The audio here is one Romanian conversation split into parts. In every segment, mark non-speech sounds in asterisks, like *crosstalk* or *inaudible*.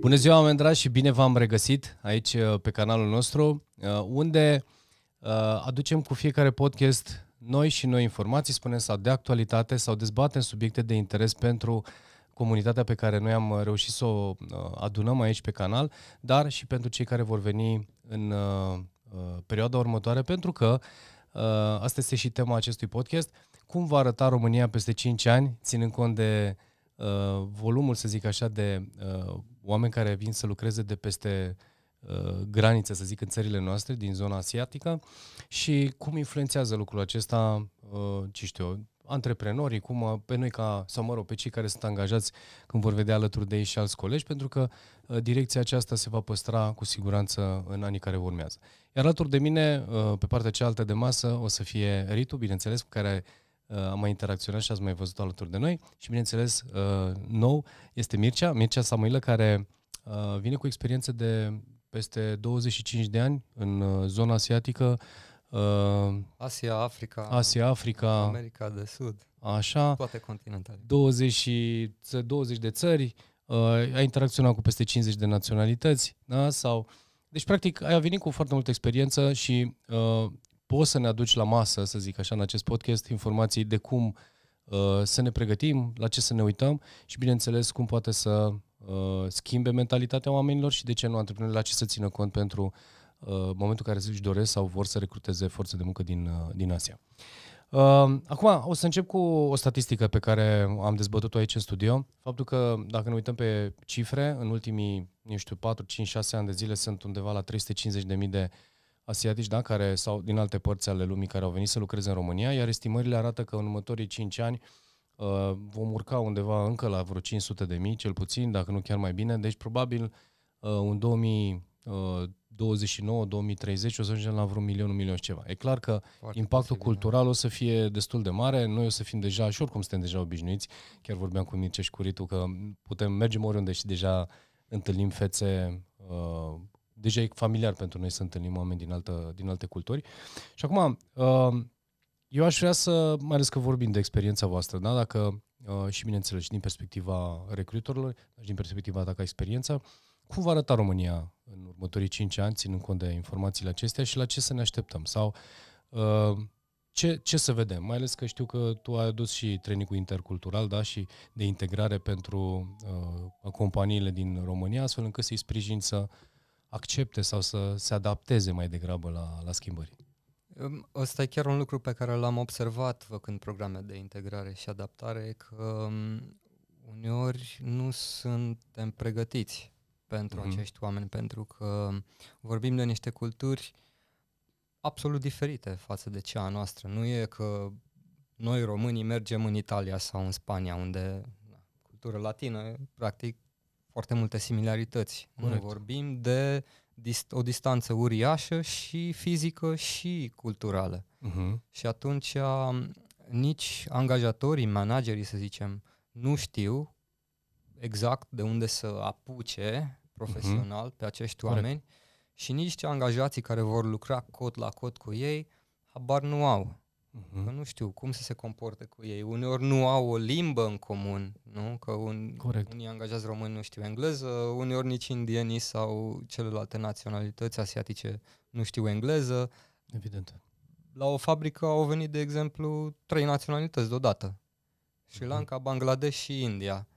Bună ziua, oameni dragi și bine v-am regăsit aici uh, pe canalul nostru, uh, unde uh, aducem cu fiecare podcast noi și noi informații, spunem sau de actualitate sau dezbatem subiecte de interes pentru comunitatea pe care noi am reușit să o adunăm aici pe canal, dar și pentru cei care vor veni în perioada următoare, pentru că asta este și tema acestui podcast – cum va arăta România peste 5 ani, ținând cont de uh, volumul, să zic așa, de uh, oameni care vin să lucreze de peste uh, granițe, să zic, în țările noastre, din zona asiatică și cum influențează lucrul acesta, uh, ce știu eu, antreprenorii, cum uh, pe noi ca, sau mă rog, pe cei care sunt angajați când vor vedea alături de ei și alți colegi, pentru că uh, direcția aceasta se va păstra cu siguranță în anii care urmează. Iar alături de mine, uh, pe partea cealaltă de masă, o să fie Ritu, bineînțeles, care Uh, am mai interacționat și ați mai văzut alături de noi. Și bineînțeles, uh, nou este Mircea, Mircea Samuilă, care uh, vine cu experiență de peste 25 de ani în zona asiatică. Asia, Africa, Asia, Africa, America de Sud, așa, toate continentele. 20, 20 de țări, ai interacționat cu peste 50 de naționalități, da? sau... Deci, practic, ai venit cu foarte multă experiență și poți să ne aduci la masă, să zic așa, în acest podcast, informații de cum uh, să ne pregătim, la ce să ne uităm și, bineînțeles, cum poate să uh, schimbe mentalitatea oamenilor și, de ce nu, antreprenorii, la ce să țină cont pentru uh, momentul care își doresc sau vor să recruteze forțe de muncă din, uh, din Asia. Uh, acum, o să încep cu o statistică pe care am dezbătut-o aici în studio. Faptul că, dacă ne uităm pe cifre, în ultimii, nu știu, 4, 5, 6 ani de zile sunt undeva la 350.000 de asiatici da, care, sau din alte părți ale lumii care au venit să lucreze în România, iar estimările arată că în următorii 5 ani uh, vom urca undeva încă la vreo 500 de mii, cel puțin, dacă nu chiar mai bine. Deci probabil uh, în 2029-2030 uh, o să ajungem la vreo milion, un milion și ceva. E clar că Foarte impactul posibil, da. cultural o să fie destul de mare, noi o să fim deja, și oricum suntem deja obișnuiți, chiar vorbeam cu Mircea și Curitu, că putem, mergem oriunde și deja întâlnim fețe uh, deja e familiar pentru noi să întâlnim oameni din, altă, din alte culturi. Și acum, uh, eu aș vrea să, mai ales că vorbim de experiența voastră, da? dacă uh, și bineînțeles și din perspectiva recruiterilor, și din perspectiva ta ca experiență, cum va arăta România în următorii 5 ani, ținând cont de informațiile acestea și la ce să ne așteptăm? Sau uh, ce, ce să vedem? Mai ales că știu că tu ai adus și trainingul intercultural da? și de integrare pentru uh, companiile din România, astfel încât să-i sprijin să, accepte sau să se adapteze mai degrabă la, la schimbări. Ăsta e chiar un lucru pe care l-am observat făcând programe de integrare și adaptare, că um, uneori nu suntem pregătiți pentru mm-hmm. acești oameni, pentru că um, vorbim de niște culturi absolut diferite față de cea noastră. Nu e că noi românii mergem în Italia sau în Spania, unde cultură latină, practic, foarte multe similarități. Corect. Nu vorbim de dist- o distanță uriașă și fizică și culturală. Uh-huh. Și atunci nici angajatorii, managerii, să zicem, nu știu exact de unde să apuce profesional uh-huh. pe acești Corect. oameni și nici angajații care vor lucra cot la cot cu ei habar nu au. Uh-huh. Nu știu cum să se comportă cu ei. Uneori nu au o limbă în comun, nu? Că un, unii angajați români nu știu engleză, uneori nici indienii sau celelalte naționalități asiatice nu știu engleză. Evident. La o fabrică au venit, de exemplu, trei naționalități deodată. Sri mhm. Lanka, Bangladesh și India.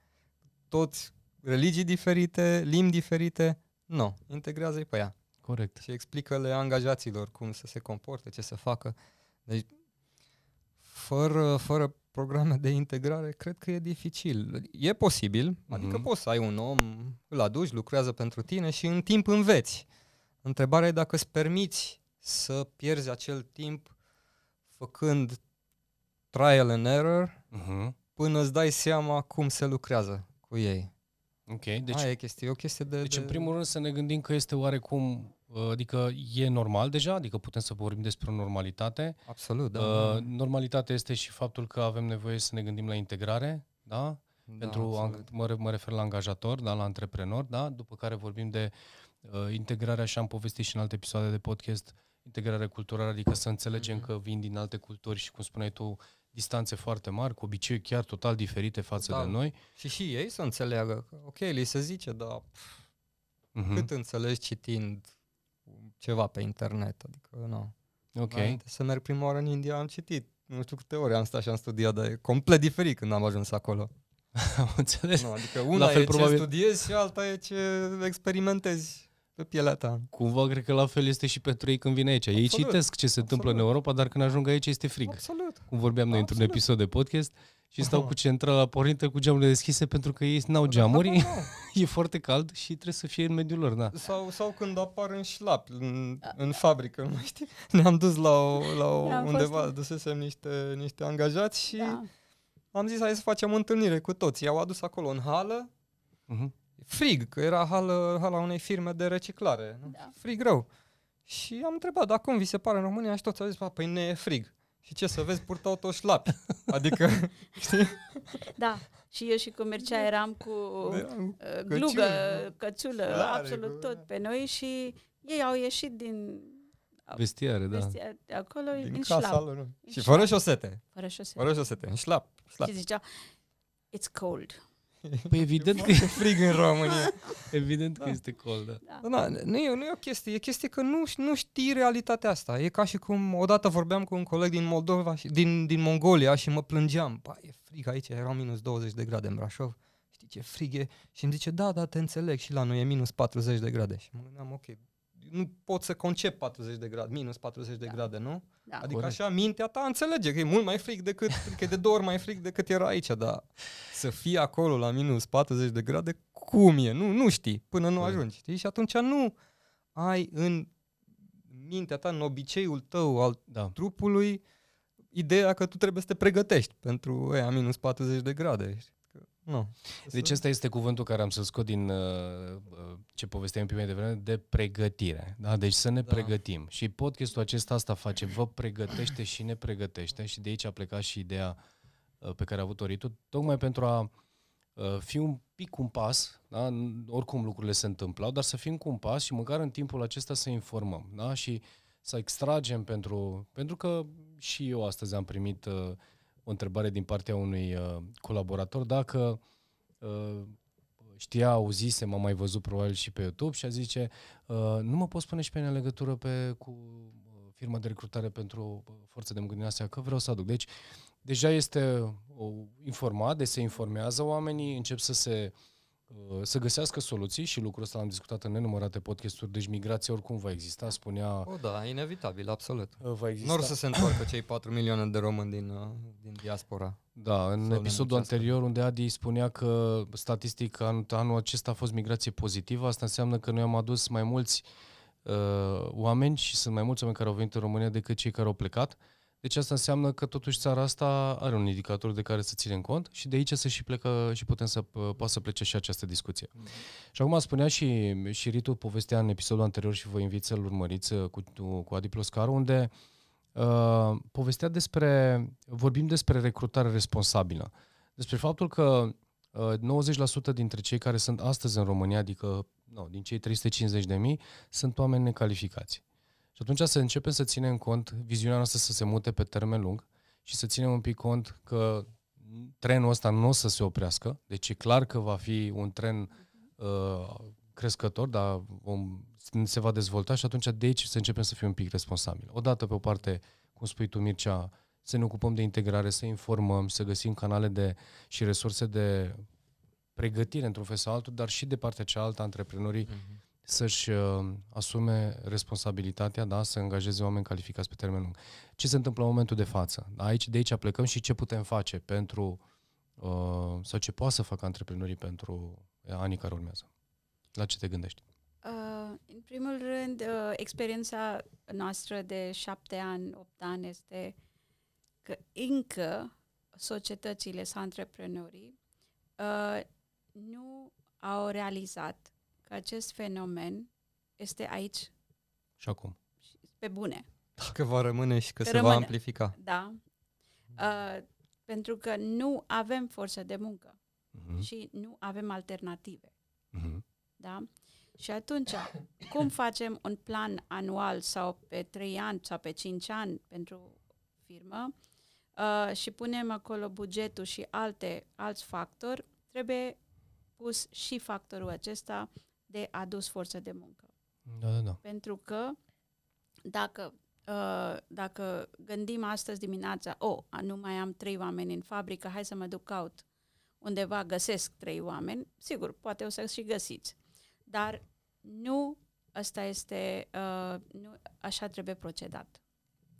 Toți religii diferite, limbi diferite, nu, integrează-i pe ea. Corect. Și explică-le angajaților cum să se comporte, ce să facă. Deci fără, fără programe de integrare, cred că e dificil. E posibil, mhm. adică mm-hmm. poți să ai un om, îl aduci, lucrează pentru tine și în timp înveți. Întrebarea e dacă îți permiți să pierzi acel timp făcând trial and error mm-hmm. până îți dai seama cum se lucrează cu ei. Ok, deci... Aia e chestie, e o chestie de... Deci, de... în primul rând, să ne gândim că este oarecum Uh, adică e normal deja, adică putem să vorbim despre o normalitate. Absolut, da. Uh, normalitatea este și faptul că avem nevoie să ne gândim la integrare, da? da Pentru, mă, mă refer la angajator, da, la antreprenor, da? După care vorbim de uh, integrare, așa am povestit și în alte episoade de podcast, integrare culturală, adică să înțelegem mm-hmm. că vin din alte culturi și, cum spuneai tu, distanțe foarte mari, cu obiceiuri chiar total diferite față da. de noi. Și și ei să înțeleagă, ok, li se zice, dar mm-hmm. cât înțelegi citind ceva pe internet, adică nu. Ok. Înainte să merg prima oară în India am citit, nu știu câte ore am stat și am studiat, dar e complet diferit când am ajuns acolo. *laughs* am înțeles. Nu, adică una la fel, e probabil... ce studiezi și alta e ce experimentezi pe pielea ta. Cumva cred că la fel este și pentru ei când vine aici. Absolut. Ei citesc ce se Absolut. întâmplă în Europa, dar când ajung aici este frig. Absolut. Cum vorbeam noi Absolut. într-un episod de podcast și stau cu centrala pornită cu geamurile deschise pentru că ei n-au da, da, geamuri, da, *laughs* e foarte cald și trebuie să fie în mediul lor. Da. Sau, sau când apar în șlap, în, în fabrică, nu știu. *laughs* Ne-am dus la, o, la o, ne undeva, fost... dusesem niște, niște angajați și da. am zis hai să facem întâlnire cu toți. I-au adus acolo în hală, uh-huh. frig, că era hală, hala unei firme de reciclare. Da. Frig rău. Și am întrebat, dar cum vi se pare în România? Și toți au zis, păi ne e frig. Și ce să vezi, purtau toți șlapi. *laughs* Adică, *laughs* știi? Da. Și eu și da. cu Mircea eram cu uh, glugă, căciulă, căciulă Lare, absolut cu... tot da. pe noi și ei au ieșit din Vestiare, da. Vestiare, acolo, din în casa șlap. Lor, Și fără șosete. Fără șosete. Fără șosete, în șlap. șlap. Și zicea, it's cold. *laughs* Păi evident că e frig în România. *laughs* Evident da. că este cold, da. da. da nu, e, nu e o chestie, e chestie că nu, nu știi realitatea asta. E ca și cum odată vorbeam cu un coleg din Moldova, și, din, din Mongolia și mă plângeam. Ba, e frig aici, erau minus 20 de grade în Brașov. Știi ce frig e? Și îmi zice, da, da, te înțeleg și la noi e minus 40 de grade. Și mă gândeam, ok, nu pot să concep 40 de grade, minus 40 de da. grade, nu? Da. Adică Corect. așa mintea ta înțelege că e mult mai fric decât, *laughs* că e de două ori mai fric decât era aici, dar să fii acolo la minus 40 de grade, cum e? Nu, nu știi până nu Corect. ajungi, știi? Și atunci nu ai în mintea ta, în obiceiul tău al da. trupului, ideea că tu trebuie să te pregătești pentru aia minus 40 de grade. Știi? Nu. Deci ăsta este cuvântul care am să scot din uh, uh ce povesteam pe mai devreme, de pregătire. Da? Deci să ne da. pregătim. Și podcastul acesta asta face, vă pregătește și ne pregătește și de aici a plecat și ideea uh, pe care a avut-o Ritu, tocmai pentru a uh, fi un pic un pas, da? oricum lucrurile se întâmplau, dar să fim cu un pas și măcar în timpul acesta să informăm da? și să extragem pentru... Pentru că și eu astăzi am primit... Uh, o întrebare din partea unui uh, colaborator dacă uh, știa, auzise, m-a mai văzut probabil și pe YouTube și a zice uh, nu mă poți spune și pe mine în legătură pe, cu uh, firma de recrutare pentru uh, forță de mână astea, că vreau să aduc. Deci deja este o, uh, informat, de se informează oamenii, încep să se uh, Uh, să găsească soluții și lucrul ăsta l-am discutat în nenumărate podcasturi, deci migrația oricum va exista, spunea... O, da, inevitabil, absolut. Uh, va exista. Nu or să se întoarcă cei 4 milioane de români din, uh, din diaspora. Da, în episodul anterior unde Adi spunea că statistic anul, anul acesta a fost migrație pozitivă, asta înseamnă că noi am adus mai mulți uh, oameni și sunt mai mulți oameni care au venit în România decât cei care au plecat. Uh, deci asta înseamnă că totuși țara asta are un indicator de care să ținem cont și de aici să și plecă și putem să uh, poată să plece și această discuție. Mm. Și acum spunea și, și Ritu povestea în episodul anterior și vă invit să-l urmăriți uh, cu, cu Adi Ploscar, unde uh, povestea despre, vorbim despre recrutare responsabilă, despre faptul că uh, 90% dintre cei care sunt astăzi în România, adică no, din cei 350 de mii, sunt oameni necalificați. Și atunci să începem să ținem cont, viziunea noastră să se mute pe termen lung și să ținem un pic cont că trenul ăsta nu o să se oprească, deci e clar că va fi un tren uh, crescător, dar vom, se va dezvolta și atunci de aici să începem să fim un pic responsabili. Odată pe o parte, cum spui tu, Mircea, să ne ocupăm de integrare, să informăm, să găsim canale de, și resurse de pregătire într-un fel sau altul, dar și de partea cealaltă, antreprenorii uh-huh să-și uh, asume responsabilitatea, da, să angajeze oameni calificați pe termen lung. Ce se întâmplă în momentul de față? Aici, de aici plecăm și ce putem face pentru, uh, sau ce poate să facă antreprenorii pentru anii care urmează. La ce te gândești? Uh, în primul rând, uh, experiența noastră de șapte ani, opt ani este că încă societățile sau antreprenorii uh, nu au realizat că acest fenomen este aici. Și acum. Pe bune. Dacă va rămâne și că, că se rămâne. va amplifica. Da. Uh, pentru că nu avem forță de muncă uh-huh. și nu avem alternative. Uh-huh. Da? Și atunci, cum *coughs* facem un plan anual sau pe 3 ani sau pe 5 ani pentru firmă uh, și punem acolo bugetul și alte alți factori, trebuie pus și factorul acesta de adus forță de muncă. Da, da, da. Pentru că dacă, uh, dacă gândim astăzi dimineața, oh, nu mai am trei oameni în fabrică, hai să mă duc caut undeva, găsesc trei oameni, sigur, poate o să și găsiți. Dar nu asta este, uh, nu, așa trebuie procedat.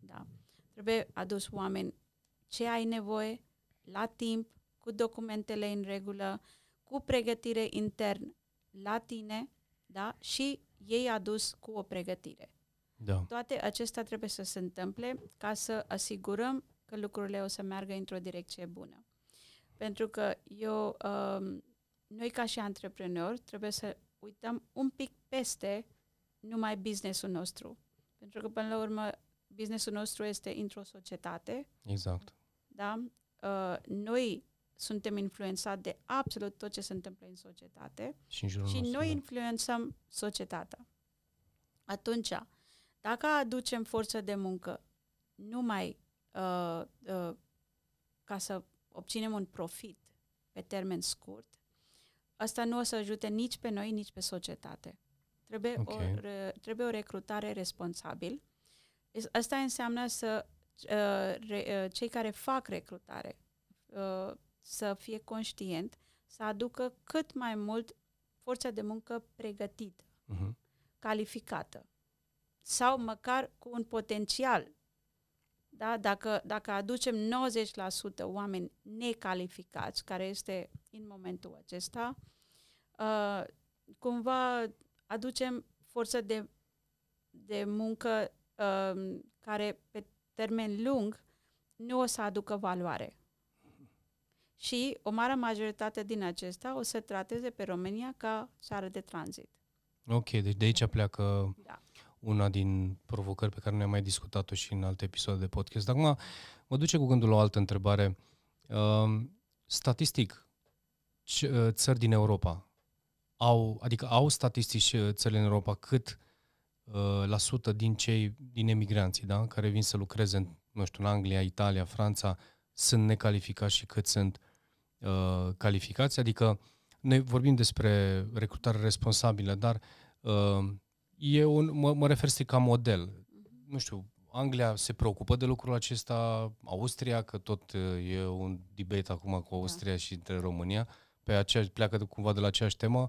Da. Trebuie adus oameni ce ai nevoie, la timp, cu documentele în regulă, cu pregătire intern, la tine da? și ei adus cu o pregătire. Da. Toate acestea trebuie să se întâmple ca să asigurăm că lucrurile o să meargă într-o direcție bună. Pentru că eu, um, noi ca și antreprenori trebuie să uităm un pic peste numai businessul nostru. Pentru că până la urmă businessul nostru este într-o societate. Exact. Da? Uh, noi suntem influențați de absolut tot ce se întâmplă în societate și, în și nostru, noi da. influențăm societatea. Atunci, dacă aducem forță de muncă numai uh, uh, ca să obținem un profit pe termen scurt, asta nu o să ajute nici pe noi, nici pe societate. Trebuie, okay. o, re, trebuie o recrutare responsabil. Asta înseamnă să uh, re, uh, cei care fac recrutare uh, să fie conștient, să aducă cât mai mult forța de muncă pregătită, uh-huh. calificată sau măcar cu un potențial. Da? Dacă, dacă aducem 90% oameni necalificați, care este în momentul acesta, uh, cumva aducem forță de, de muncă uh, care pe termen lung nu o să aducă valoare și o mare majoritate din acestea o să trateze pe România ca țară de tranzit. Ok, deci de aici pleacă da. una din provocări pe care ne-am mai discutat-o și în alte episoade de podcast. Dar acum mă duce cu gândul la o altă întrebare. Uh, statistic, ce, uh, țări din Europa au, adică au statistici uh, țările în Europa cât uh, la sută din cei, din emigranții, da? care vin să lucreze în, nu știu, în Anglia, Italia, Franța, sunt necalificați și cât sunt Uh, calificați, adică noi vorbim despre recrutare responsabilă, dar uh, e un, mă, mă refer strict ca model. Nu știu, Anglia se preocupă de lucrul acesta, Austria, că tot uh, e un debate acum cu da. Austria da. și între România, pe aceeași, pleacă cumva de la aceeași temă.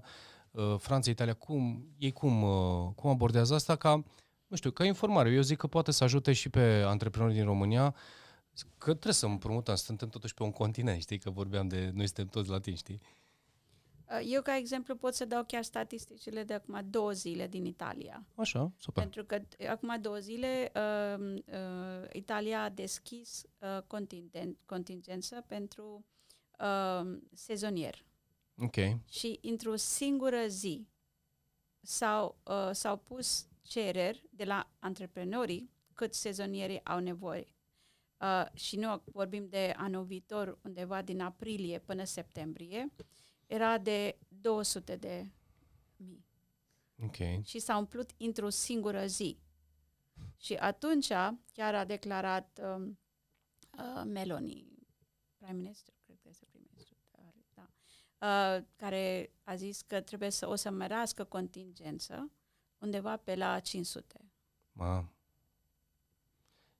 Uh, Franța, Italia, cum, ei cum, uh, cum abordează asta ca, nu știu, ca informare. Eu zic că poate să ajute și pe antreprenori din România uh, Că trebuie să împrumutăm, suntem totuși pe un continent, știi, că vorbeam de noi suntem toți latini, știi? Uh, eu, ca exemplu, pot să dau chiar statisticile de acum două zile din Italia. Așa, super. Pentru că acum două zile uh, uh, Italia a deschis uh, contingent, contingență pentru uh, sezonier. Ok. Și într-o singură zi s-au, uh, s-au pus cereri de la antreprenorii cât sezonierii au nevoie Uh, și nu vorbim de anul viitor, undeva din aprilie până septembrie, era de 200 de mii. Okay. Și s-a umplut într-o singură zi. Și atunci chiar a declarat uh, uh, Meloni, prim ministru, cred că este prim ministru, da, uh, care a zis că trebuie să o să mărească contingență undeva pe la 500. Wow.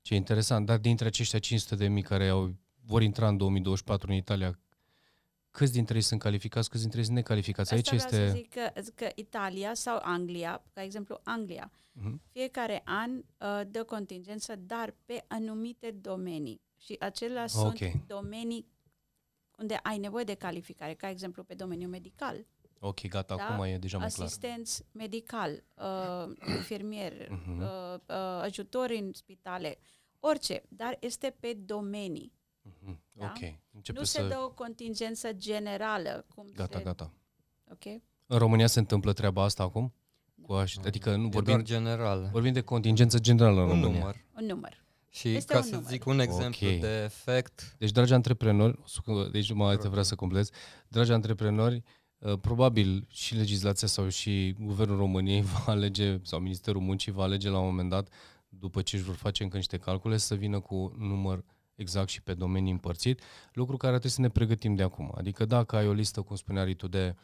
Ce interesant, dar dintre aceștia 500 de mii care au, vor intra în 2024 în Italia, câți dintre ei sunt calificați, câți dintre ei sunt necalificați? Aici este... Să zic că, că Italia sau Anglia, ca exemplu Anglia, uh-huh. fiecare an uh, dă contingență, dar pe anumite domenii. Și acelea okay. sunt domenii unde ai nevoie de calificare, ca exemplu pe domeniul medical. Ok, gata, da? acum e deja mai clar. Asistenți medical, uh, *coughs* infirmier, uh-huh. uh, uh, ajutori în spitale, orice, dar este pe domenii. Mm-hmm. Da? Okay. nu să... se dă o contingență generală. Cum gata, se... gata. Ok. În România se întâmplă treaba asta acum? Cu aș... Adică nu vorbim, doar general. vorbim de contingență generală în un România. Număr. Un număr. Și este ca să număr. zic un exemplu okay. de efect... Deci, dragi antreprenori, deci mai te vreau să complez, dragi antreprenori, uh, Uh, probabil și legislația sau și Guvernul României *laughs* va alege, sau Ministerul Muncii va alege la un moment dat, după ce își vor face încă niște calcule, să vină cu număr exact și pe domenii împărțit, lucru care trebuie să ne pregătim de acum. Adică dacă ai o listă, cum spunea Ritu, de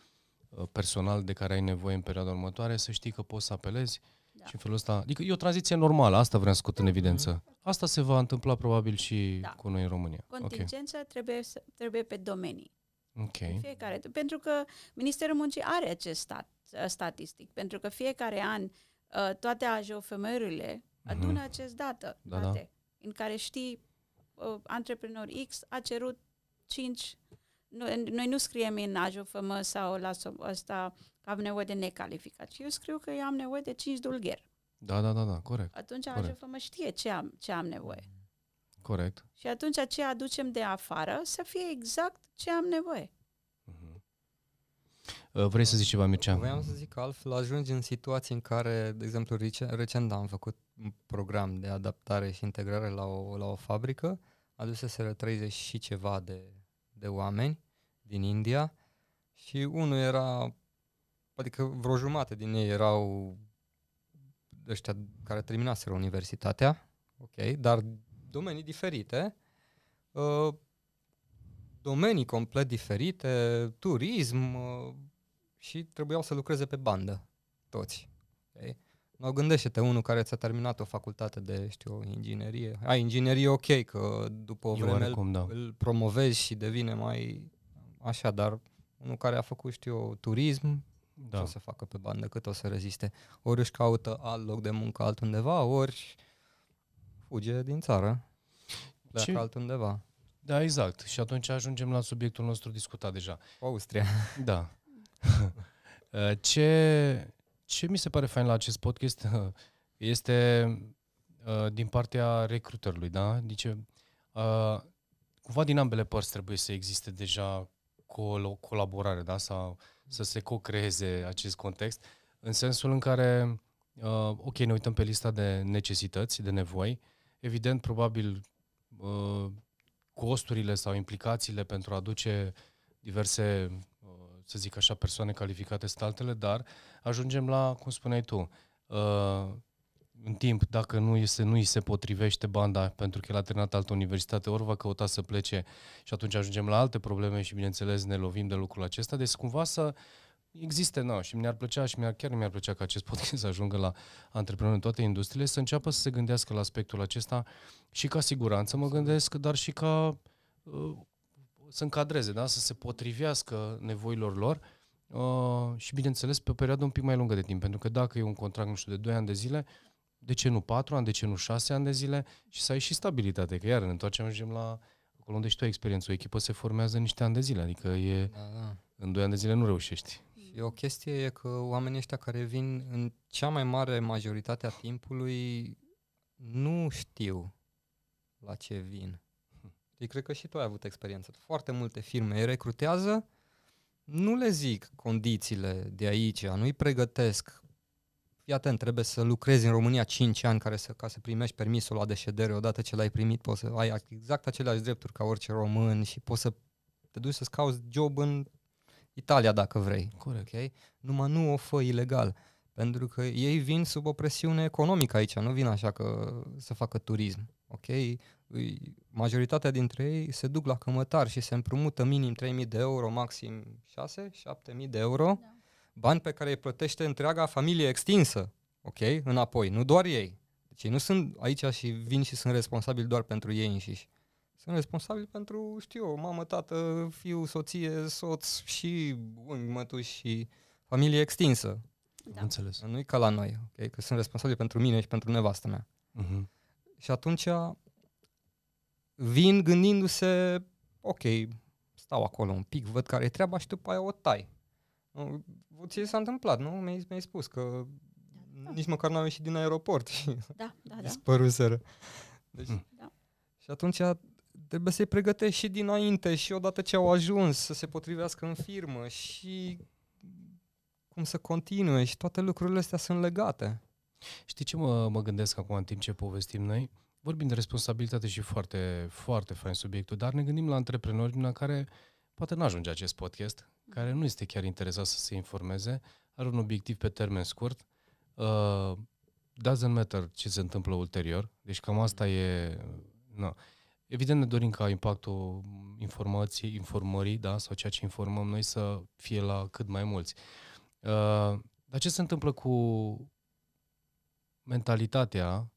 uh, personal de care ai nevoie în perioada următoare, să știi că poți să apelezi da. și în felul ăsta... Adică e o tranziție normală, asta vreau să scot în mhm. evidență. Asta se va întâmpla probabil și da. cu noi în România. Contingența okay. trebuie, să, trebuie pe domenii. Okay. În fiecare. Pentru că Ministerul Muncii are acest stat, ă, statistic, pentru că fiecare an ă, toate ajofemările mhm. adună mm-hmm. acest dată, da, date, da. în care știi uh, antreprenor X a cerut 5 noi nu scriem în ajofemă sau la asta că am nevoie de necalificat. Eu scriu că eu am nevoie de 5 dulgheri. Da, da, da, da, corect. Atunci corect. știe ce am, ce am nevoie. Corect. Și atunci ce aducem de afară să fie exact ce am nevoie. Uh, vrei să zici ceva, Mircea? Vreau să zic că altfel ajungi în situații în care, de exemplu, recent am făcut un program de adaptare și integrare la o, la o fabrică, aduseseră 30 și ceva de, de oameni din India și unul era, adică vreo jumate din ei erau ăștia care terminaseră universitatea, ok, dar domenii diferite, ă, domenii complet diferite, turism ă, și trebuiau să lucreze pe bandă, toți. Okay? No, gândește-te unul care ți-a terminat o facultate de, știu, inginerie. Ai inginerie ok, că după o vreme oricum, îl, da. îl promovezi și devine mai așa, dar unul care a făcut, știu, turism, da. ce o să facă pe bandă cât o să reziste. Ori își caută alt loc de muncă altundeva, ori fuge din țară pleacă Ce? altundeva. Da, exact. Și atunci ajungem la subiectul nostru discutat deja. Austria. Da. *laughs* *laughs* Uh, ce, ce mi se pare fain la acest podcast uh, este uh, din partea recruiterului, da? Dice, cumva din ambele părți trebuie să existe deja col- colaborare, da? Sau să se co-creeze acest context, în sensul în care, ok, ne uităm pe lista de necesități, de nevoi, evident, probabil Uh, costurile sau implicațiile pentru a aduce diverse, uh, să zic așa, persoane calificate sunt altele, dar ajungem la, cum spuneai tu, uh, în timp, dacă nu, se nu se potrivește banda pentru că el a terminat altă universitate, ori va căuta să plece și atunci ajungem la alte probleme și, bineînțeles, ne lovim de lucrul acesta. Deci, cumva să există, nu, și mi-ar plăcea și mi-ar, chiar mi-ar plăcea ca acest *laughs* podcast să ajungă la antreprenori în toate industriile, să înceapă să se gândească la aspectul acesta și ca siguranță mă gândesc, dar și ca uh, să încadreze, da? să se potrivească nevoilor lor uh, și, bineînțeles, pe o perioadă un pic mai lungă de timp, pentru că dacă e un contract, nu știu, de 2 ani de zile, de ce nu 4 ani, de ce nu 6 ani de zile și să ai și stabilitate, că iar ne întoarcem, ajungem la acolo unde și tu ai experiență, o echipă se formează niște ani de zile, adică e, da, da. în 2 ani de zile nu reușești. E o chestie e că oamenii ăștia care vin în cea mai mare majoritate a timpului nu știu la ce vin. Și hm. deci cred că și tu ai avut experiență. Foarte multe firme îi recrutează, nu le zic condițiile de aici, nu îi pregătesc. Fii atent, trebuie să lucrezi în România 5 ani care să, ca să primești permisul la deședere. Odată ce l-ai primit, poți să ai exact aceleași drepturi ca orice român și poți să te duci să-ți cauți job în Italia dacă vrei. Corect. Okay? Numai nu o fă ilegal. Pentru că ei vin sub o presiune economică aici, nu vin așa că să facă turism. Ok? Majoritatea dintre ei se duc la cămătar și se împrumută minim 3.000 de euro, maxim 6-7.000 de euro, da. bani pe care îi plătește întreaga familie extinsă, ok? Înapoi, nu doar ei. Deci ei nu sunt aici și vin și sunt responsabili doar pentru ei înșiși. Sunt responsabil pentru, știu mamă, tată, fiu, soție, soț și unchi, mătuși și familie extinsă. Da. Înțeles. Nu-i ca la noi, ok? că sunt responsabil pentru mine și pentru nevastă mea. Uh-huh. Și atunci vin gândindu-se, ok, stau acolo un pic, văd care e treaba și după aia o tai. Nu, ție s-a întâmplat, nu? Mi-ai, mi spus că da. nici măcar n-am ieșit din aeroport *laughs* și da, da, da. Deci, mm. da. Și atunci trebuie să-i pregătești și dinainte și odată ce au ajuns să se potrivească în firmă și cum să continue și toate lucrurile astea sunt legate. Știi ce mă, mă gândesc acum în timp ce povestim noi? Vorbim de responsabilitate și foarte, foarte fain subiectul, dar ne gândim la antreprenori la care poate nu ajunge acest podcast, care nu este chiar interesat să se informeze, are un obiectiv pe termen scurt, uh, doesn't matter ce se întâmplă ulterior, deci cam asta e... No. Evident ne dorim ca impactul informației, informării, da, sau ceea ce informăm noi să fie la cât mai mulți. Uh, dar ce se întâmplă cu mentalitatea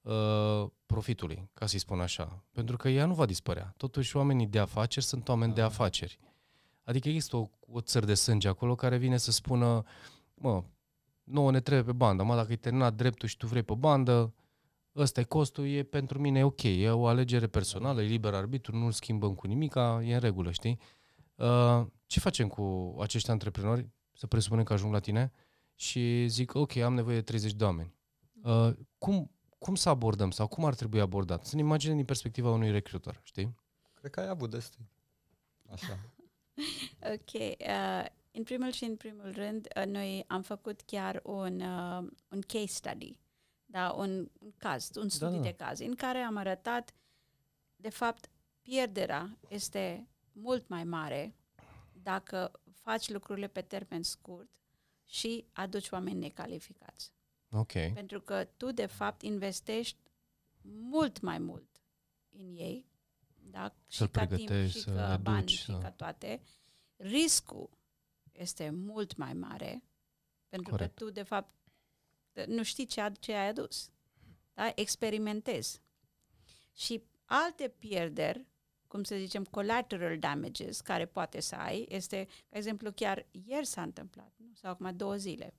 uh, profitului, ca să-i spun așa? Pentru că ea nu va dispărea. Totuși, oamenii de afaceri sunt oameni de da. afaceri. Adică există o, o țăr de sânge acolo care vine să spună, mă, nouă ne trebuie pe bandă, mă, dacă e terminat dreptul și tu vrei pe bandă, ăsta e costul, e pentru mine ok, e o alegere personală, e liber arbitru, nu-l schimbăm cu nimica, e în regulă, știi? Uh, ce facem cu acești antreprenori? Să presupunem că ajung la tine și zic, ok, am nevoie de 30 de oameni. Uh, cum, cum să abordăm sau cum ar trebui abordat? Să ne imagine din perspectiva unui recruiter, știi? Cred că ai avut destul. Așa. *laughs* ok. Uh, în primul și în primul rând, uh, noi am făcut chiar un, uh, un case study da, un, un caz, un da, studiu da, de caz, în care am arătat, de fapt, pierderea este mult mai mare dacă faci lucrurile pe termen scurt și aduci oameni necalificați. Ok. Pentru că tu, de fapt, investești mult mai mult în ei, da? Să-l și ca timp, și ca aduci, bani, să... și da. ca toate. Riscul este mult mai mare, pentru Corect. că tu, de fapt, nu știi ce, ce ai adus. Da? Experimentezi. Și alte pierderi, cum să zicem, collateral damages, care poate să ai, este, ca exemplu, chiar ieri s-a întâmplat, nu? sau acum două zile,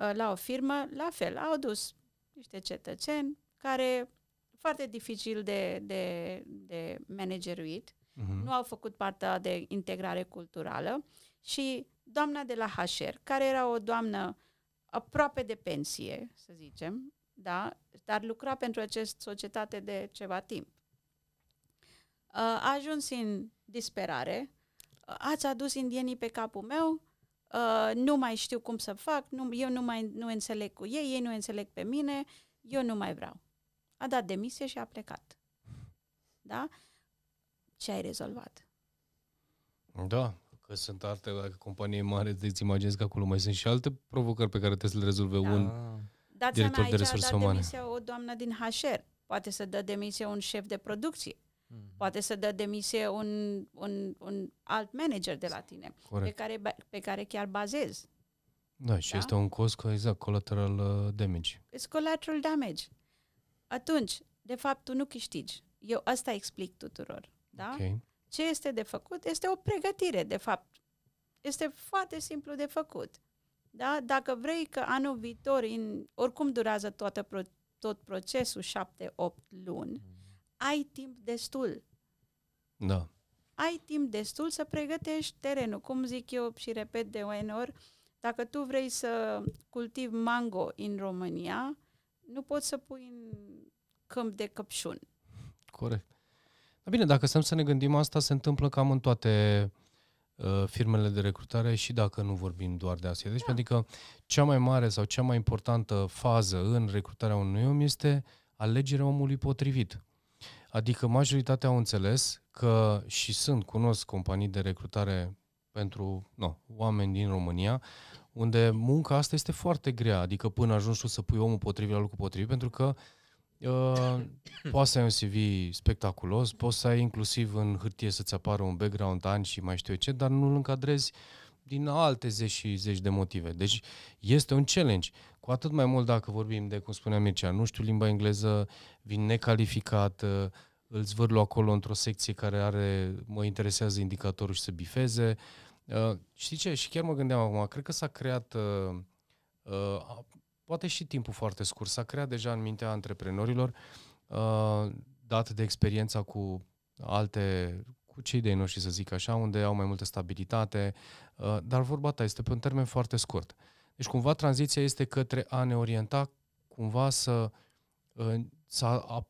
uh, la o firmă, la fel, au dus niște cetățeni care foarte dificil de, de, de manageruit, uh-huh. nu au făcut partea de integrare culturală și doamna de la HR, care era o doamnă uh, aproape de pensie, să zicem, da? dar lucra pentru această societate de ceva timp. Uh, a ajuns în disperare, uh, ați adus indienii pe capul meu, uh, nu mai știu cum să fac, nu, eu nu mai nu înțeleg cu ei, ei nu înțeleg pe mine, eu nu mai vreau. A dat demisie și a plecat. Da? Ce ai rezolvat? Da, Că sunt alte, dacă companie mare, îți imaginezi că acolo mai sunt și alte provocări pe care trebuie să le rezolve da. un Dați director aici de resurse umane. Demisia o doamnă din HR. Poate să dă demisie un șef de producție. Mm-hmm. Poate să dă demisie un, un, un alt manager de la tine, pe care, pe care chiar bazezi. Da, și da? este un cost, exact, collateral uh, damage. It's collateral damage. Atunci, de fapt, tu nu câștigi. Eu asta explic tuturor. Da? Okay. Ce este de făcut? Este o pregătire, de fapt. Este foarte simplu de făcut. Da? Dacă vrei că anul viitor, în, oricum durează toată pro, tot procesul 7-8 luni, mm. ai timp destul. Da. Ai timp destul să pregătești terenul. Cum zic eu și repet de ori, dacă tu vrei să cultivi mango în România, nu poți să pui în câmp de căpșuni. Corect. Da, bine, dacă stăm să ne gândim, asta se întâmplă cam în toate uh, firmele de recrutare și dacă nu vorbim doar de asta. Deci, da. adică cea mai mare sau cea mai importantă fază în recrutarea unui om este alegerea omului potrivit. Adică majoritatea au înțeles că și sunt, cunosc companii de recrutare pentru no, oameni din România, unde munca asta este foarte grea, adică până ajungi tu să pui omul potrivit la locul potrivit, pentru că uh, Uh, ă, poți să ai un CV spectaculos, poți să ai inclusiv în hârtie să-ți apară un background ani și mai știu eu ce, dar nu-l încadrezi din alte zeci și zeci de motive. Deci este un challenge. Cu atât mai mult dacă vorbim de, cum spunea Mircea, nu știu limba engleză, vin necalificat, ă, îl zvârlu acolo într-o secție care are, mă interesează indicatorul și să bifeze. Uh, știi ce? Și chiar mă gândeam acum, cred că s-a creat uh, uh, poate și timpul foarte scurt, s-a creat deja în mintea antreprenorilor, uh, dat de experiența cu alte, cu cei de noștri, să zic așa, unde au mai multă stabilitate, uh, dar vorba ta este pe un termen foarte scurt. Deci cumva tranziția este către a ne orienta cumva să, uh, să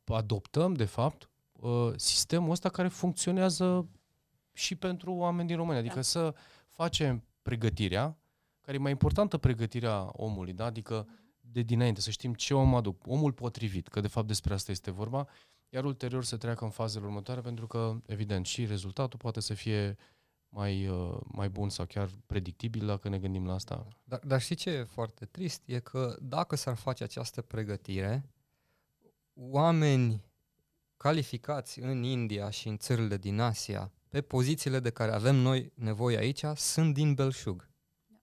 adoptăm, de fapt, uh, sistemul ăsta care funcționează și pentru oameni din România. Da. Adică da. să facem pregătirea, care e mai importantă pregătirea omului, da? adică mhm de dinainte, să știm ce om aduc, omul potrivit, că de fapt despre asta este vorba, iar ulterior să treacă în fazele următoare, pentru că, evident, și rezultatul poate să fie mai, uh, mai bun sau chiar predictibil dacă ne gândim la asta. Dar, dar știi ce e foarte trist? E că dacă s-ar face această pregătire, oameni calificați în India și în țările din Asia, pe pozițiile de care avem noi nevoie aici, sunt din belșug. Da.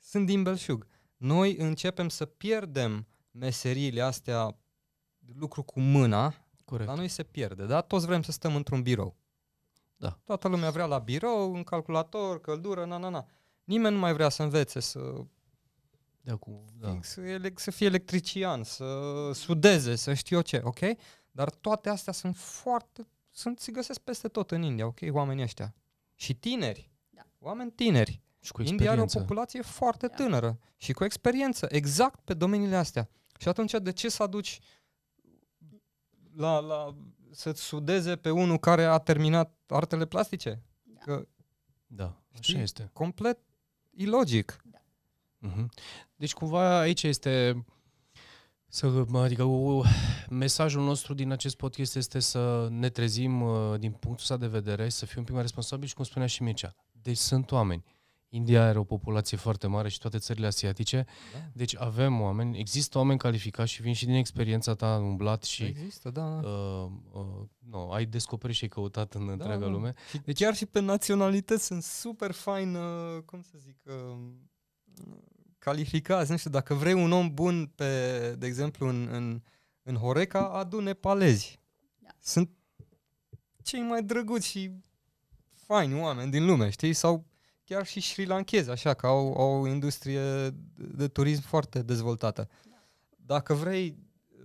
Sunt din belșug noi începem să pierdem meseriile astea, lucru cu mâna, Corect. la noi se pierde, da? Toți vrem să stăm într-un birou. Da. Toată lumea vrea la birou, un calculator, căldură, na, na, na. Nimeni nu mai vrea să învețe să da, cu, da. Să, elec- să fie electrician, să sudeze, să știu ce, ok? Dar toate astea sunt foarte, sunt, se găsesc peste tot în India, ok? Oamenii ăștia. Și tineri. Da. Oameni tineri. Și cu India are o populație foarte da. tânără și cu experiență, exact pe domeniile astea. Și atunci de ce să aduci la, la să-ți sudeze pe unul care a terminat artele plastice? Da. Că, da, știi? așa este. Complet ilogic. Da. Mm-hmm. Deci cumva aici este să, adică mesajul nostru din acest podcast este să ne trezim uh, din punctul ăsta de vedere, să fim un pic mai responsabili și cum spunea și Mircea. Deci sunt oameni India are o populație foarte mare și toate țările asiatice, da. deci avem oameni, există oameni calificați și vin și din experiența ta, umblat și există, da, Uh, uh, no, ai descoperit și ai căutat în da, întreaga da. lume. Deci chiar și pe naționalități sunt super fain, uh, cum să zic, uh, calificați, nu știu, dacă vrei un om bun, pe, de exemplu, în, în, în Horeca, adu nepalezi. Da. Sunt cei mai drăguți și faini oameni din lume, știi? Sau chiar și sri lankezi, așa, că au, au o industrie de turism foarte dezvoltată. Da. Dacă vrei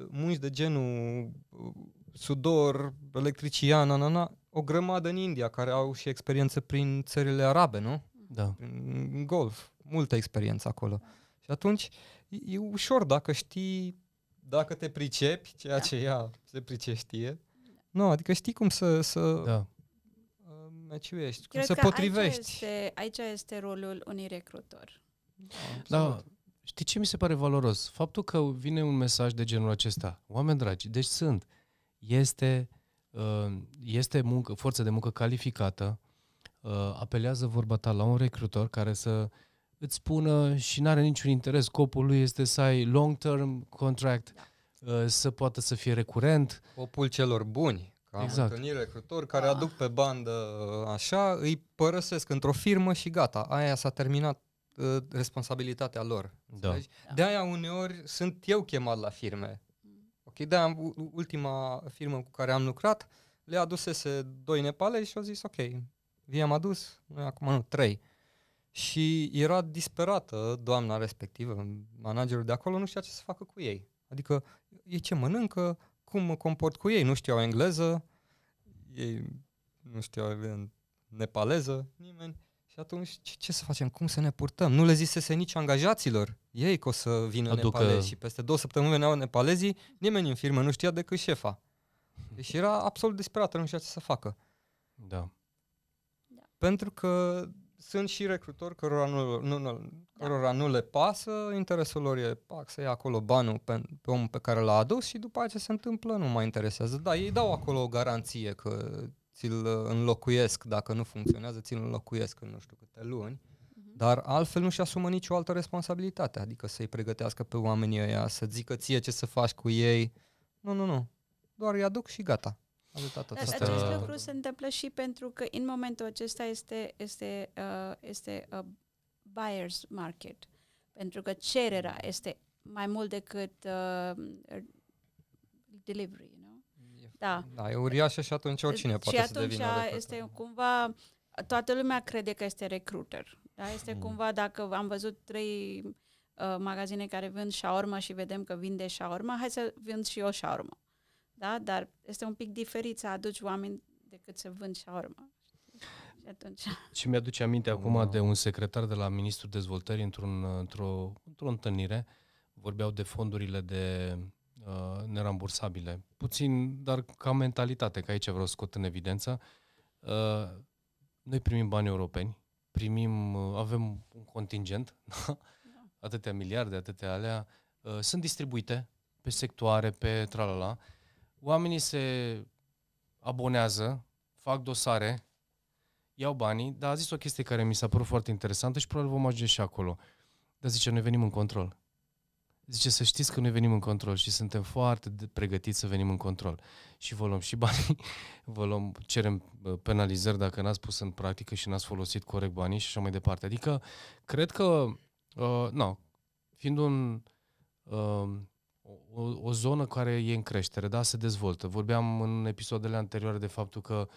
munci de genul uh, sudor, electrician, anana, o grămadă în India, care au și experiență prin țările arabe, nu? Da. În golf, multă experiență acolo. Da. Și atunci e ușor dacă știi, dacă te pricepi, ceea da. ce ea se pricește, Da. Nu, adică știi cum să, să da ești, cum Cred să potrivești. Aici este, aici este rolul unui recrutor. Da, da, știi ce mi se pare valoros? Faptul că vine un mesaj de genul acesta. Oameni dragi, deci sunt. Este, uh, este muncă, forță de muncă calificată, uh, apelează vorba ta la un recrutor care să îți spună și nu are niciun interes. Scopul lui este să ai long-term contract, da. Uh, să poată să fie recurent. Scopul celor buni Că am exact. întâlnit recrutori care ah. aduc pe bandă așa, îi părăsesc într-o firmă și gata, aia s-a terminat uh, responsabilitatea lor. Da. da. De aia uneori sunt eu chemat la firme. Mm. Ok, de am ultima firmă cu care am lucrat le adusese doi nepale și au zis ok, vi am adus, noi acum nu, trei. Și era disperată doamna respectivă, managerul de acolo nu știa ce să facă cu ei. Adică e ce mănâncă, cum mă comport cu ei. Nu știau engleză, ei nu știau nepaleză, nimeni. Și atunci ce, ce să facem? Cum să ne purtăm? Nu le zisese nici angajaților ei că o să vină Aducă... nepalezi și peste două săptămâni veneau nepalezii, nimeni în firmă nu știa decât șefa. *laughs* Deci era absolut disperată, nu știa ce să facă. Da. da. Pentru că sunt și recrutori cărora nu, nu, nu, cărora nu le pasă, interesul lor e pac, să ia acolo banul pe, pe omul pe care l-a adus și după aceea se întâmplă, nu mai interesează. Da, ei dau acolo o garanție că ți-l uh, înlocuiesc, dacă nu funcționează, ți-l înlocuiesc în nu știu câte luni, uh-huh. dar altfel nu-și asumă nicio altă responsabilitate, adică să-i pregătească pe oamenii ăia, să zică ție ce să faci cu ei. Nu, nu, nu. Doar îi aduc și gata. Dar Acest lucru se întâmplă și pentru că în momentul acesta este, este, uh, este a uh, buyer's market, pentru că cererea este mai mult decât uh, delivery, nu? E, da. da, e uriașă și atunci oricine și poate și atunci să devină este cumva, toată lumea crede că este recruiter. Da? Este mm. cumva, dacă am văzut trei uh, magazine care vând șaormă și vedem că vinde șaormă, hai să vând și eu Mm da? dar este un pic diferit să aduci oameni decât să vând șaorma. Și atunci... Și mi-aduce aminte acum wow. de un secretar de la Ministrul Dezvoltării într-un, într-o, într-o întâlnire, vorbeau de fondurile de uh, nerambursabile. Puțin, dar ca mentalitate, că aici vreau să scot în evidență. Uh, noi primim bani europeni, primim, uh, avem un contingent, *laughs* da? da? atâtea miliarde, atâtea alea, uh, sunt distribuite pe sectoare, pe tralala. Uh, Oamenii se abonează, fac dosare, iau banii, dar a zis o chestie care mi s-a părut foarte interesantă și probabil vom ajunge și acolo. Dar zice, noi venim în control. Zice, să știți că noi venim în control și suntem foarte pregătiți să venim în control. Și vă luăm și banii, *laughs* vă luăm, cerem penalizări dacă n-ați pus în practică și n-ați folosit corect banii și așa mai departe. Adică, cred că, uh, no, fiind un uh, o, o zonă care e în creștere, da, se dezvoltă. Vorbeam în episoadele anterioare de faptul că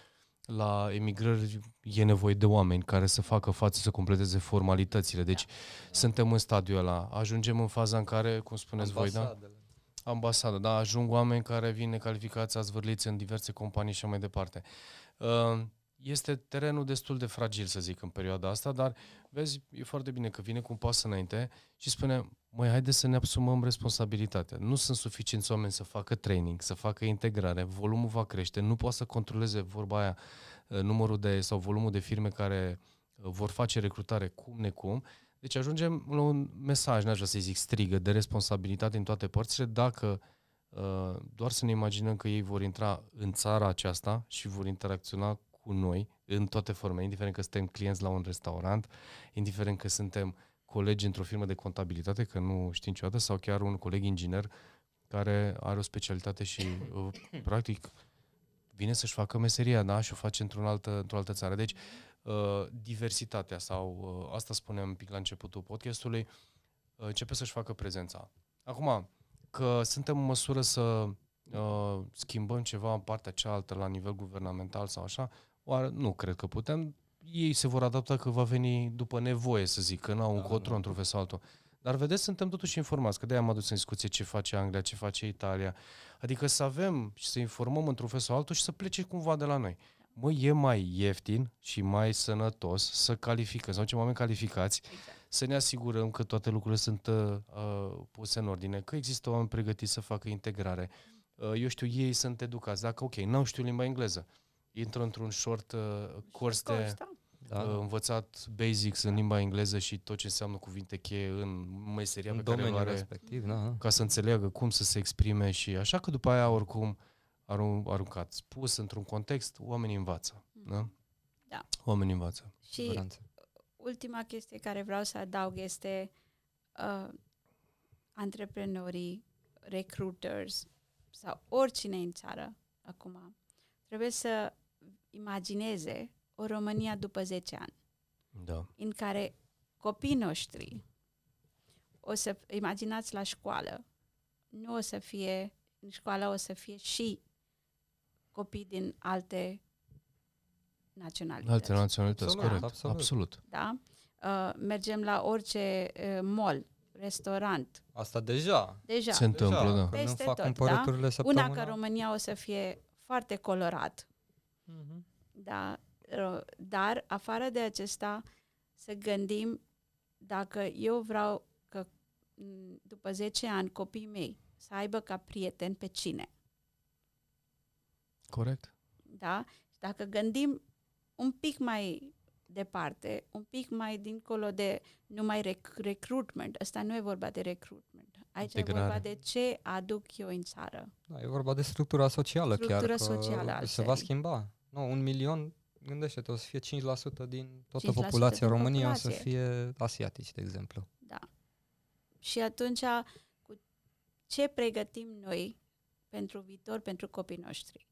la emigrări e nevoie de oameni care să facă față, să completeze formalitățile. Deci da. suntem în stadiul ăla. Ajungem în faza în care, cum spuneți voi, da? Ambasada, da, ajung oameni care vin necalificați, vârliți în diverse companii și mai departe. Uh, este terenul destul de fragil, să zic, în perioada asta, dar vezi, e foarte bine că vine cu un pas înainte și spune, măi, haide să ne asumăm responsabilitatea. Nu sunt suficienți oameni să facă training, să facă integrare, volumul va crește, nu poate să controleze vorba aia, ă, numărul de, sau volumul de firme care ă, vor face recrutare cum necum. Deci ajungem la un mesaj, n-aș vrea să-i zic strigă, de responsabilitate în toate părțile, dacă ă, doar să ne imaginăm că ei vor intra în țara aceasta și vor interacționa cu noi în toate formele, indiferent că suntem clienți la un restaurant, indiferent că suntem colegi într-o firmă de contabilitate, că nu știi niciodată, sau chiar un coleg inginer care are o specialitate și *coughs* uh, practic vine să-și facă meseria, da, și o face într-o altă, într altă țară. Deci, uh, diversitatea sau uh, asta spuneam un pic la începutul podcastului, începe să-și facă prezența. Acum, că suntem în măsură să uh, schimbăm ceva în partea cealaltă la nivel guvernamental sau așa, Oare, nu cred că putem. Ei se vor adapta că va veni după nevoie, să zic, că n-au da, încotro da. într-un fel sau altul. Dar vedeți, suntem totuși informați, că de-aia am adus în discuție ce face Anglia, ce face Italia. Adică să avem și să informăm într-un fel sau altul și să plece cumva de la noi. Mă, e mai ieftin și mai sănătos să calificăm, să facem oameni calificați, exact. să ne asigurăm că toate lucrurile sunt uh, uh, puse în ordine, că există oameni pregătiți să facă integrare. Uh, eu știu, ei sunt educați. Dacă, ok, n-au știu limba engleză, intră într-un short uh, curs de da. da. uh, învățat basics în limba engleză și tot ce înseamnă cuvinte cheie în meseria în pe care o are respectiv, da, da. ca să înțeleagă cum să se exprime și așa că după aia oricum aruncat, spus într-un context, oamenii învață. Mm. Da? da. Oamenii învață. Și ultima chestie care vreau să adaug este uh, antreprenorii, recruiters sau oricine în țară acum trebuie să imagineze o România după 10 ani, da. în care copiii noștri o să, imaginați la școală, nu o să fie, în școală o să fie și copii din alte naționalități. Alte naționalități, absolut, corect, absolut. absolut. Da? Uh, mergem la orice uh, mall, restaurant. Asta deja. Deja. Se întâmplă, deja. da. Peste fac tot, da? Una că România o să fie foarte colorat Uh-huh. Da, dar afară de acesta să gândim dacă eu vreau că mm, după 10 ani copiii mei să aibă ca prieten pe cine. Corect. Da? Dacă gândim un pic mai departe, un pic mai dincolo de numai rec- recruitment, asta nu e vorba de recruitment, Aici integrare. e vorba de ce aduc eu în țară. Da, e vorba de structura socială structura chiar. Socială că se va schimba. Nu, un milion, gândește-te, o să fie 5% din toată 5% populația României, populație. o să fie asiatici, de exemplu. Da. Și atunci, cu ce pregătim noi pentru viitor, pentru copiii noștri?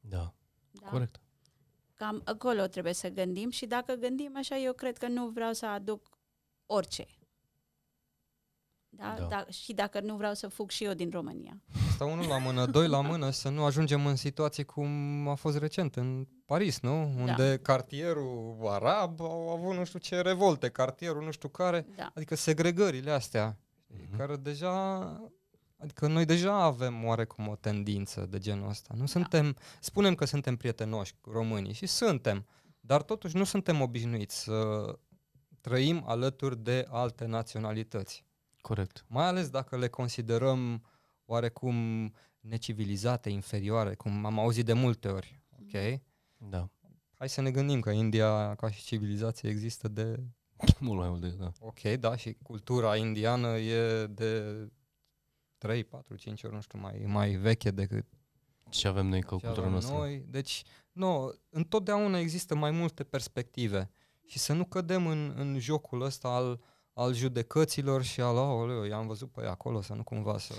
Da, da? corect. Cam acolo trebuie să gândim și dacă gândim așa, eu cred că nu vreau să aduc orice. Da? Da. Da, și dacă nu vreau să fug și eu din România. Asta unul la mână, doi la mână, să nu ajungem în situații cum a fost recent în Paris, nu? Da. Unde da. cartierul arab au avut nu știu ce revolte, cartierul nu știu care, da. adică segregările astea, uh-huh. care deja Adică noi deja avem oarecum o tendință de genul ăsta. Nu da. suntem, da. spunem că suntem prietenoși cu românii și suntem, dar totuși nu suntem obișnuiți să trăim alături de alte naționalități. Corect. Mai ales dacă le considerăm oarecum necivilizate, inferioare, cum am auzit de multe ori. Ok? Da. Hai să ne gândim că India, ca și civilizație, există de... *laughs* Mult mai mult de, da. Ok, da, și cultura indiană e de 3, 4, 5 ori, nu știu, mai, mai veche decât ce avem noi cu cultura noastră. Noi. Deci, nu, întotdeauna există mai multe perspective și să nu cădem în, în jocul ăsta al uh, al judecăților și al, aoleu, i-am văzut pe acolo, să nu cumva să...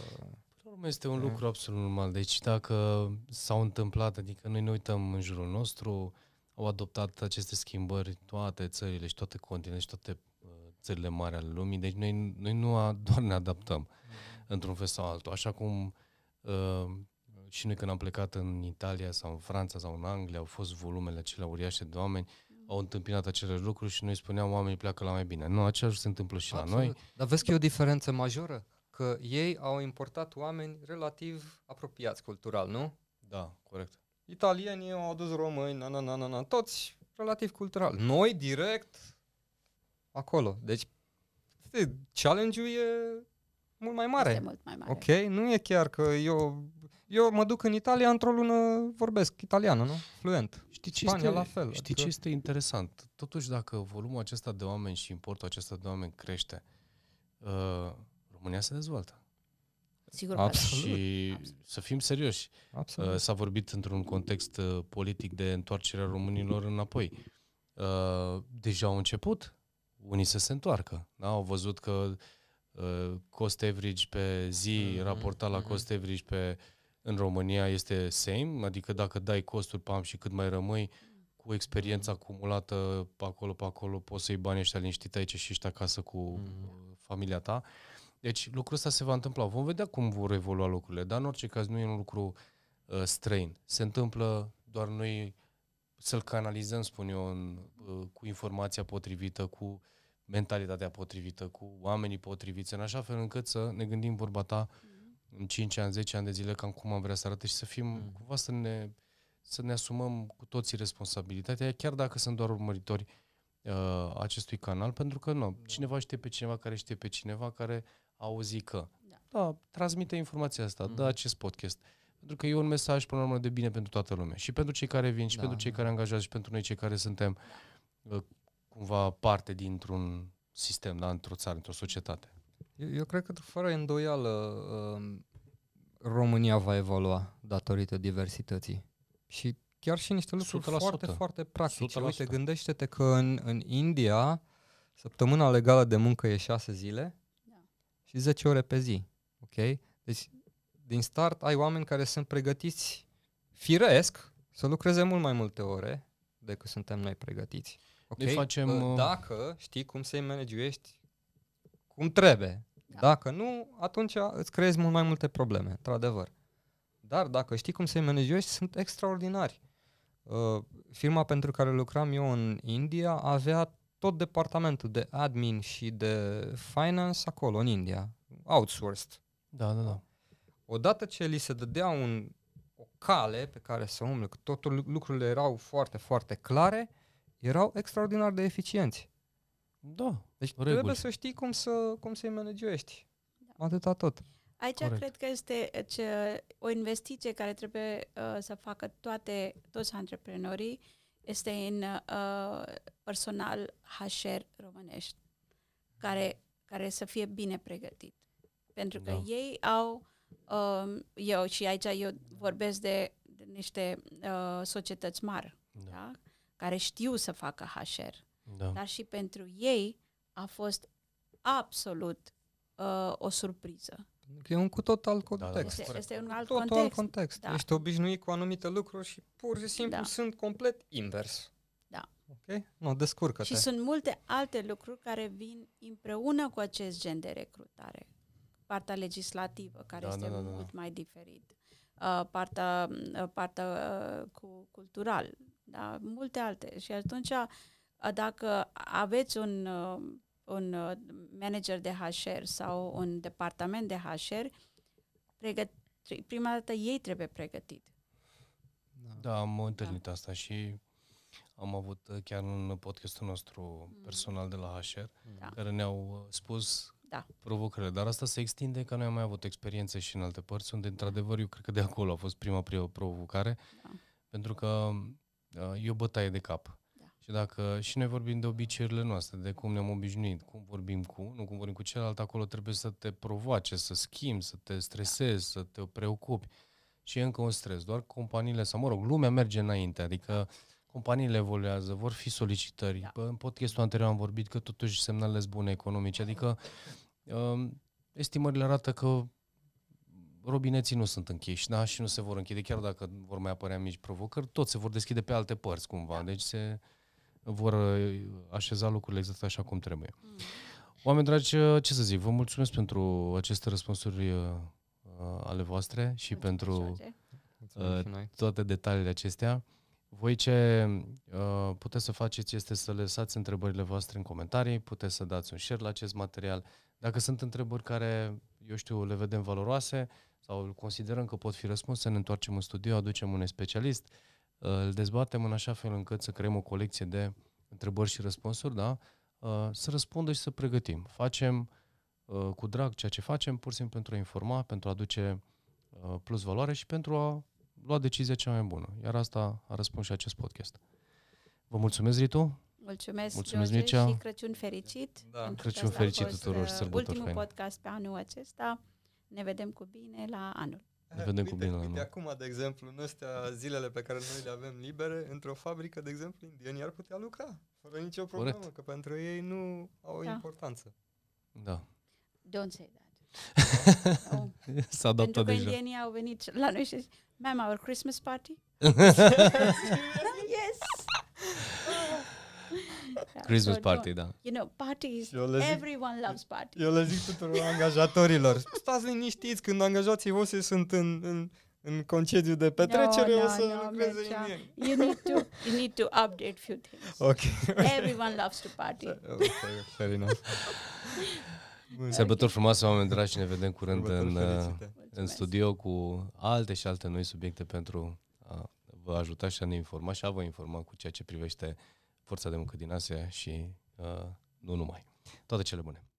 Urmă este un lucru absolut normal. Deci dacă s-au întâmplat, adică noi ne uităm în jurul nostru, au adoptat aceste schimbări toate țările și toate continentele și toate uh, țările mari ale lumii, deci noi, noi nu a, *laughs* doar ne adaptăm mm-hmm. într-un fel sau altul. Așa cum uh, și noi când am plecat în Italia sau în Franța sau în Anglia, au fost volumele acelea uriașe de oameni, uh, au întâmpinat aceleași lucruri și noi spuneam oamenii pleacă la mai bine. Nu, aceeași se întâmplă și Absolut. la noi. Dar vezi că e o diferență majoră? Că ei au importat oameni relativ apropiați cultural, nu? Da, corect. Italienii au adus români, na, na, na, na, na, toți relativ cultural. Noi direct acolo. Deci challenge-ul e mult mai mare. Este mult mai mare. Ok? Nu e chiar că eu eu mă duc în Italia, într-o lună vorbesc italiană, nu? Fluent. Știi ce Spania este, la fel. Știi adică... ce este interesant? Totuși, dacă volumul acesta de oameni și importul acesta de oameni crește, uh, România se dezvoltă. Sigur, absolut. Da. Și absolut. să fim serioși, uh, absolut. Uh, s-a vorbit într-un context uh, politic de întoarcerea românilor înapoi. Uh, deja au început, unii să se întoarcă. Da? Au văzut că uh, cost average pe zi, mm-hmm. raportat la mhm. cost average pe uh, în România este same, adică dacă dai costuri pam și cât mai rămâi, cu experiența acumulată pe acolo, pe acolo, poți să iei banii ăștia liniștit aici și ești acasă cu mm. familia ta. Deci lucrul ăsta se va întâmpla. Vom vedea cum vor evolua lucrurile, dar în orice caz nu e un lucru uh, străin. Se întâmplă doar noi să-l canalizăm, spun eu, în, uh, cu informația potrivită, cu mentalitatea potrivită, cu oamenii potriviți, în așa fel încât să ne gândim vorba ta mm în 5 ani, 10 ani de zile, cam cum am vrea să arate și să fim, mm. cumva să ne, să ne asumăm cu toții responsabilitatea, chiar dacă sunt doar urmăritori uh, acestui canal, pentru că nu, da. cineva știe pe cineva care știe pe cineva care auzi că. Da, da transmite informația asta, mm. da acest podcast. Pentru că e un mesaj, până la urmă, de bine pentru toată lumea. Și pentru cei care vin, și da, pentru cei da. care angajați, și pentru noi cei care suntem uh, cumva parte dintr-un sistem, da, într-o țară, într-o societate. Eu, eu cred că fără îndoială um, România va evolua datorită diversității. Și chiar și niște lucruri 100%. foarte, foarte practice. 100%. Uite, gândește-te că în, în India săptămâna legală de muncă e 6 zile da. și 10 ore pe zi. Ok? Deci, din start ai oameni care sunt pregătiți firesc să lucreze mult mai multe ore decât suntem noi pregătiți. Okay? facem, uh, Dacă știi cum să-i manageuiești cum trebuie. Da. Dacă nu, atunci îți creezi mult mai multe probleme, într-adevăr. Dar dacă știi cum să-i managezi, sunt extraordinari. Uh, firma pentru care lucram eu în India avea tot departamentul de admin și de finance acolo, în India, outsourced. Da, da, da. Odată ce li se dădea un, o cale pe care să umble, că totul lucrurile erau foarte, foarte clare, erau extraordinar de eficienți. Da. Deci reguli. trebuie să știi cum, să, cum să-i manageuiești. Da. Atâta tot. Aici Corect. cred că este ce, o investiție care trebuie uh, să facă toate, toți antreprenorii, este în uh, personal HR românești, care, care să fie bine pregătit. Pentru că da. ei au, um, eu și aici eu vorbesc de, de niște uh, societăți mari, da. Da? care știu să facă HR da. dar și pentru ei a fost absolut uh, o surpriză. E un cu tot alt context. Da, da. Este, este un alt tot context. alt context. Da. Ești obișnuit cu anumite lucruri și pur și simplu da. sunt complet invers. Da. Ok? Nu, descurcă Și sunt multe alte lucruri care vin împreună cu acest gen de recrutare. Partea legislativă, care da, este da, da, da. mult da. mai diferit. Uh, partea, uh, partea uh, cu cultural. Da, multe alte. Și atunci uh, Ă, dacă aveți un, ă, un ă, manager de HR sau un departament de HR, pregăt, prima dată ei trebuie pregătit. Da. da, am întâlnit da. asta și am avut chiar în podcastul nostru mm. personal de la HR, da. care ne-au spus da. provocările. Dar asta se extinde că noi am mai avut experiențe și în alte părți, unde, da. într-adevăr, eu cred că de acolo a fost prima provocare, da. pentru că eu e o bătaie de cap. Și dacă și noi vorbim de obiceiurile noastre, de cum ne-am obișnuit, cum vorbim cu unul, cum vorbim cu celălalt, acolo trebuie să te provoace, să schimbi, să te stresezi, să te preocupi. Și e încă un stres. Doar companiile, sau mă rog, lumea merge înainte, adică companiile evoluează, vor fi solicitări. Da. În podcastul anterior am vorbit că totuși sunt bune economice, adică um, estimările arată că robineții nu sunt închiși, da? Și nu se vor închide, chiar dacă vor mai apărea mici provocări, tot se vor deschide pe alte părți cumva. Da. Deci se, vor uh, așeza lucrurile exact așa cum trebuie. Mm. Oameni dragi, uh, ce să zic, vă mulțumesc pentru aceste răspunsuri uh, ale voastre și mulțumesc pentru și toate detaliile acestea. Voi ce uh, puteți să faceți este să lăsați întrebările voastre în comentarii, puteți să dați un share la acest material. Dacă sunt întrebări care, eu știu, le vedem valoroase sau considerăm că pot fi răspunse, ne întoarcem în studio, aducem un specialist, uh, îl dezbatem în așa fel încât să creăm o colecție de întrebări și răspunsuri, da? Uh, să răspundă și să pregătim. Facem uh, cu drag ceea ce facem, pur și simplu pentru a informa, pentru a aduce uh, plus valoare și pentru a lua decizia cea mai bună. Iar asta a răspuns și acest podcast. Vă mulțumesc, Ritu! Mulțumesc, Mulțumesc George, Mircea. și Crăciun fericit! Da. Crăciun fericit tuturor! Ultimul fain. podcast pe anul acesta. Ne vedem cu bine la anul! ne vedem uite, cu bine uite, la acum, de exemplu, în astea zilele pe care noi le avem libere, într-o fabrică, de exemplu, indienii ar putea lucra fără nicio problemă, Corect. că pentru ei nu au da. importanță. Da. Don't say that. S-a adaptat Pentru că deja. indienii au venit la noi și zic, ma'am, our Christmas party? *laughs* *laughs* yes! Christmas party, da. You know, parties, eu le zic, everyone loves parties. Eu le zic tuturor *laughs* angajatorilor, stați liniștiți când angajații voștri sunt în, în în concediu de petrecere no, no, o să no, lucreze no, You need to you need to update few things. *laughs* Okay. Everyone loves to party. Okay, fair enough. *laughs* Bun. Sărbători frumoase, oameni dragi, și ne vedem curând în, uh, în studio cu alte și alte noi subiecte pentru a vă ajuta și a ne informa și a vă informa cu ceea ce privește forța de muncă din Asia și uh, nu numai. Toate cele bune!